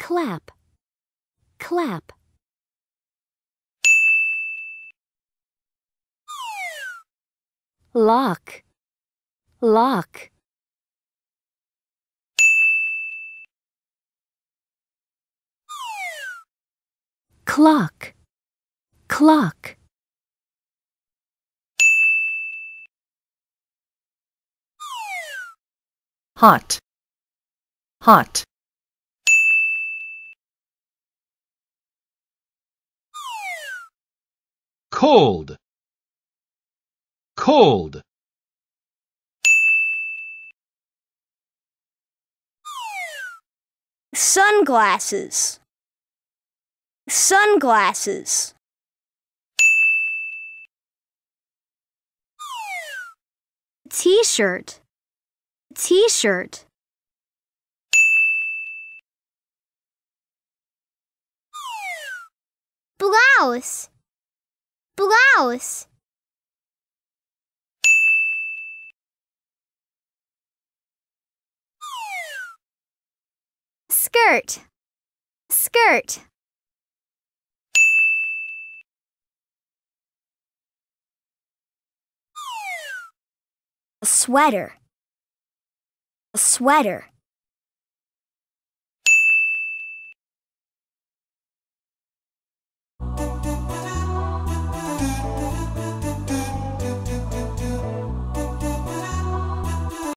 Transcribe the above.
clap, clap. Lock, lock. Clock, clock. Hot, hot. cold cold sunglasses sunglasses t-shirt t-shirt blouse blouse. Skirt, skirt. A sweater, a sweater.